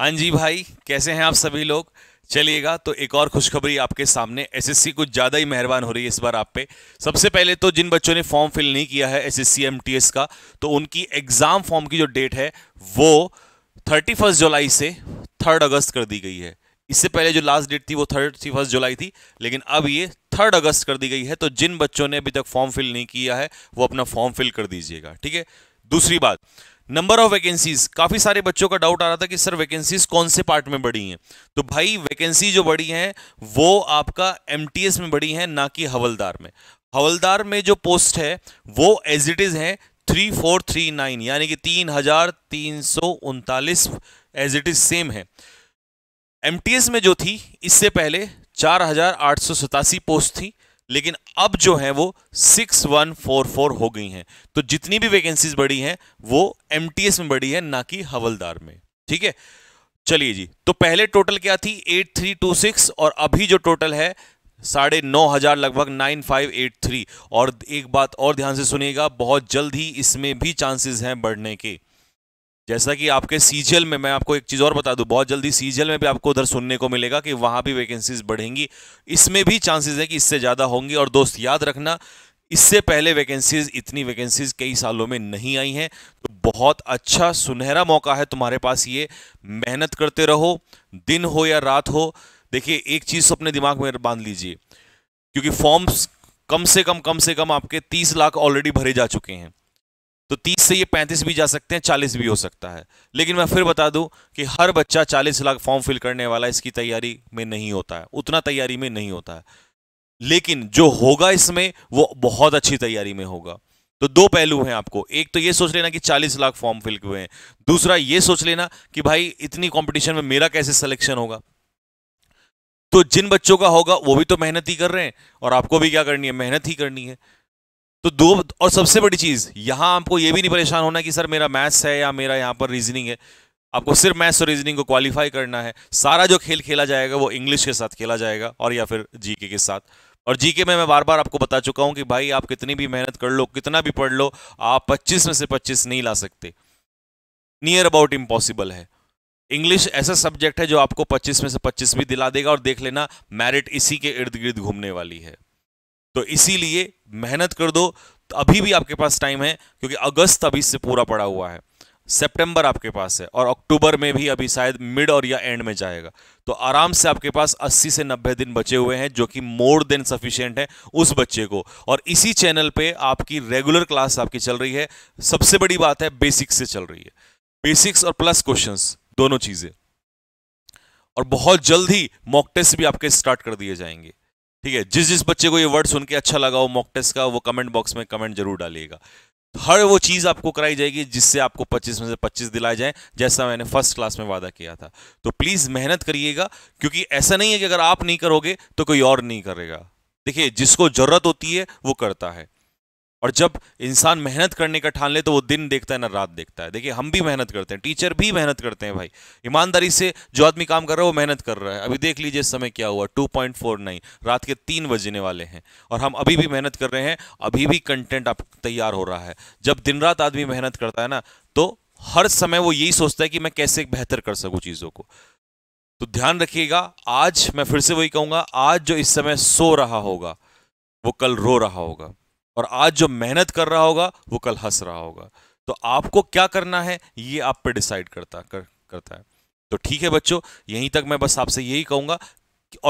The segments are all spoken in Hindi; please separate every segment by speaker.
Speaker 1: हाँ जी भाई कैसे हैं आप सभी लोग चलिएगा तो एक और खुशखबरी आपके सामने एसएससी कुछ ज़्यादा ही मेहरबान हो रही है इस बार आप पे सबसे पहले तो जिन बच्चों ने फॉर्म फिल नहीं किया है एसएससी एमटीएस का तो उनकी एग्ज़ाम फॉर्म की जो डेट है वो थर्टी फर्स्ट जुलाई से थर्ड अगस्त कर दी गई है इससे पहले जो लास्ट डेट थी वो थर्टी फर्स्ट जुलाई थी लेकिन अब ये थर्ड अगस्त कर दी गई है तो जिन बच्चों ने अभी तक फॉर्म फिल नहीं किया है वो अपना फॉर्म फिल कर दीजिएगा ठीक है दूसरी बात नंबर ऑफ वैकेंसीज काफी सारे बच्चों का डाउट आ रहा था कि सर वैकेंसीज कौन से पार्ट में बढ़ी हैं तो भाई वैकेंसी जो बढ़ी है वो आपका एमटीएस में बढ़ी है ना कि हवलदार में हवलदार में जो पोस्ट है वो एज इट इज है थ्री फोर थ्री नाइन यानी कि तीन हजार तीन सौ उनतालीस एज इट इज सेम है एम में जो थी इससे पहले चार हजार आठ सौ सतासी पोस्ट थी लेकिन अब जो है वो 6144 हो गई हैं तो जितनी भी वैकेंसीज बढ़ी हैं वो एमटीएस में बढ़ी है ना कि हवलदार में ठीक है चलिए जी तो पहले टोटल क्या थी 8326 और अभी जो टोटल है साढ़े नौ हजार लगभग नाइन फाइव एट थ्री और एक बात और ध्यान से सुनिएगा बहुत जल्द ही इसमें भी चांसेस हैं बढ़ने के जैसा कि आपके सीजीएल में मैं आपको एक चीज़ और बता दूं बहुत जल्दी सीजीएल में भी आपको उधर सुनने को मिलेगा कि वहाँ भी वैकेंसीज बढ़ेंगी इसमें भी चांसेस है कि इससे ज़्यादा होंगी और दोस्त याद रखना इससे पहले वैकेंसीज इतनी वैकेंसीज कई सालों में नहीं आई हैं तो बहुत अच्छा सुनहरा मौका है तुम्हारे पास ये मेहनत करते रहो दिन हो या रात हो देखिए एक चीज़ तो अपने दिमाग में बांध लीजिए क्योंकि फॉर्म्स कम से कम कम से कम आपके तीस लाख ऑलरेडी भरे जा चुके हैं तो 30 से ये 35 भी जा सकते हैं 40 भी हो सकता है लेकिन मैं फिर बता दूं कि हर बच्चा 40 लाख फॉर्म फिल करने वाला इसकी तैयारी में नहीं होता है उतना तैयारी में नहीं होता है लेकिन जो होगा इसमें वो बहुत अच्छी तैयारी में होगा तो दो पहलू हैं आपको एक तो ये सोच लेना कि 40 लाख फॉर्म फिल हुए हैं दूसरा ये सोच लेना कि भाई इतनी कॉम्पिटिशन में मेरा कैसे सिलेक्शन होगा तो जिन बच्चों का होगा वो भी तो मेहनत ही कर रहे हैं और आपको भी क्या करनी है मेहनत ही करनी है तो दो और सबसे बड़ी चीज़ यहाँ आपको ये भी नहीं परेशान होना कि सर मेरा मैथ्स है या मेरा यहाँ पर रीजनिंग है आपको सिर्फ मैथ्स और रीजनिंग को क्वालिफाई करना है सारा जो खेल खेला जाएगा वो इंग्लिश के साथ खेला जाएगा और या फिर जीके के साथ और जीके में मैं बार बार आपको बता चुका हूँ कि भाई आप कितनी भी मेहनत कर लो कितना भी पढ़ लो आप पच्चीस में से पच्चीस नहीं ला सकते नियर अबाउट इम्पॉसिबल है इंग्लिश ऐसा सब्जेक्ट है जो आपको 25 में से 25 भी दिला देगा और देख लेना मैरिट इसी के इर्द गिर्द घूमने वाली है तो इसीलिए मेहनत कर दो तो अभी भी आपके पास टाइम है क्योंकि अगस्त अभी से पूरा पड़ा हुआ है सेप्टेम्बर आपके पास है और अक्टूबर में भी अभी शायद मिड और या एंड में जाएगा तो आराम से आपके पास 80 से 90 दिन बचे हुए हैं जो कि मोर देन सफिशियंट है उस बच्चे को और इसी चैनल पे आपकी रेगुलर क्लास आपकी चल रही है सबसे बड़ी बात है बेसिक्स से चल रही है बेसिक्स और प्लस क्वेश्चन दोनों चीज़ें और बहुत जल्द ही मॉक टेस्ट भी आपके स्टार्ट कर दिए जाएंगे ठीक है जिस जिस बच्चे को ये वर्ड सुन के अच्छा लगा हो मॉक टेस्ट का वो कमेंट बॉक्स में कमेंट जरूर डालिएगा हर वो चीज़ आपको कराई जाएगी जिससे आपको 25 में से 25 दिलाए जाए जैसा मैंने फर्स्ट क्लास में वादा किया था तो प्लीज़ मेहनत करिएगा क्योंकि ऐसा नहीं है कि अगर आप नहीं करोगे तो कोई और नहीं करेगा देखिए जिसको ज़रूरत होती है वो करता है और जब इंसान मेहनत करने का ठान ले तो वो दिन देखता है ना रात देखता है देखिए हम भी मेहनत करते हैं टीचर भी मेहनत करते हैं भाई ईमानदारी से जो आदमी काम कर रहा है वो मेहनत कर रहा है अभी देख लीजिए समय क्या हुआ नहीं रात के तीन बजने वाले हैं और हम अभी भी मेहनत कर रहे हैं अभी भी कंटेंट आप तैयार हो रहा है जब दिन रात आदमी मेहनत करता है ना तो हर समय वो यही सोचता है कि मैं कैसे बेहतर कर सकूँ चीज़ों को तो ध्यान रखिएगा आज मैं फिर से वही कहूँगा आज जो इस समय सो रहा होगा वो कल रो रहा होगा और आज जो मेहनत कर रहा होगा वो कल हंस रहा होगा तो आपको क्या करना है ये आप पे डिसाइड करता कर, करता है तो ठीक है बच्चों यहीं तक मैं बस आपसे यही कहूँगा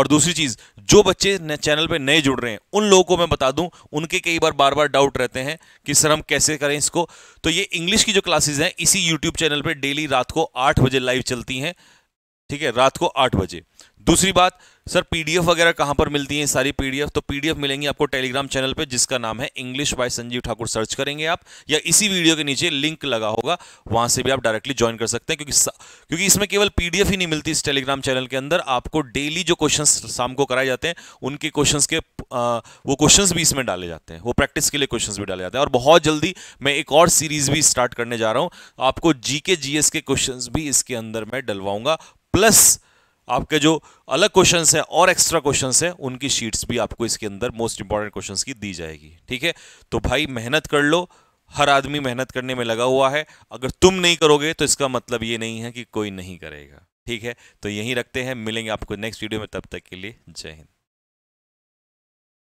Speaker 1: और दूसरी चीज़ जो बच्चे चैनल पे नए जुड़ रहे हैं उन लोगों को मैं बता दूं उनके कई बार बार बार डाउट रहते हैं कि सर हम कैसे करें इसको तो ये इंग्लिश की जो क्लासेस हैं इसी यूट्यूब चैनल पे डेली रात को आठ बजे लाइव चलती हैं ठीक है रात को आठ बजे दूसरी बात सर पीडीएफ वगैरह कहाँ पर मिलती हैं सारी पीडीएफ तो पीडीएफ मिलेंगी आपको टेलीग्राम चैनल पे जिसका नाम है English by Sanjeev Thakur search करेंगे आप या इसी वीडियो के नीचे लिंक लगा होगा वहाँ से भी आप डायरेक्टली ज्वाइन कर सकते हैं क्योंकि क्योंकि इसमें केवल पीडीएफ ही नहीं मिलती इस टेलीग्राम चैनल के अंदर आपको डेली जो क्वेश्चन शाम को कराए जाते हैं उनके क्वेश्चन के आ, वो क्वेश्चन भी इसमें डाले जाते हैं वो प्रैक्टिस के लिए क्वेश्चन भी डाले जाते हैं और बहुत जल्दी मैं एक और सीरीज भी स्टार्ट करने जा रहा हूँ आपको जी के के क्वेश्चन भी इसके अंदर मैं डलवाऊंगा प्लस आपके जो अलग क्वेश्चन हैं और एक्स्ट्रा क्वेश्चन हैं उनकी शीट्स भी आपको इसके अंदर मोस्ट इंपॉर्टेंट क्वेश्चन की दी जाएगी ठीक है तो भाई मेहनत कर लो हर आदमी मेहनत करने में लगा हुआ है अगर तुम नहीं करोगे तो इसका मतलब ये नहीं है कि कोई नहीं करेगा ठीक है तो यहीं रखते हैं मिलेंगे आपको नेक्स्ट वीडियो में तब तक के लिए जय हिंद